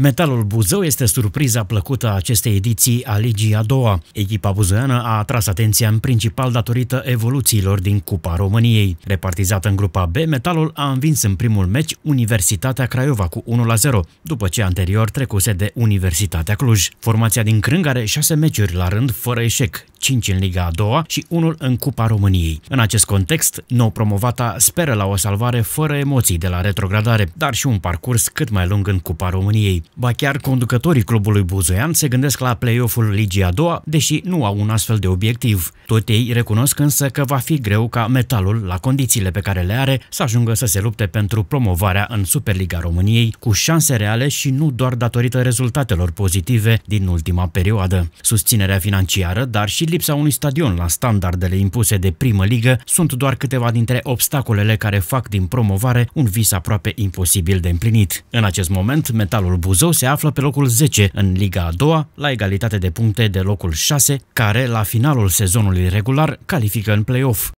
Metalul Buzău este surpriza plăcută a acestei ediții a Ligii a doua. Echipa buzoiană a atras atenția în principal datorită evoluțiilor din Cupa României. Repartizată în grupa B, Metalul a învins în primul meci Universitatea Craiova cu 1-0, după ce anterior trecuse de Universitatea Cluj. Formația din Crâng are șase meciuri la rând fără eșec, 5 în Liga a doua și unul în Cupa României. În acest context, nou promovata speră la o salvare fără emoții de la retrogradare, dar și un parcurs cât mai lung în Cupa României. Ba chiar conducătorii clubului Buzoian se gândesc la play-off-ul Ligii a doua, deși nu au un astfel de obiectiv. Tot ei recunosc însă că va fi greu ca metalul, la condițiile pe care le are, să ajungă să se lupte pentru promovarea în Superliga României, cu șanse reale și nu doar datorită rezultatelor pozitive din ultima perioadă. Susținerea financiară, dar și lipsa unui stadion la standardele impuse de primă ligă sunt doar câteva dintre obstacolele care fac din promovare un vis aproape imposibil de împlinit. În acest moment, Metalul Buzău se află pe locul 10 în Liga a doua, la egalitate de puncte de locul 6, care la finalul sezonului regular califică în play-off.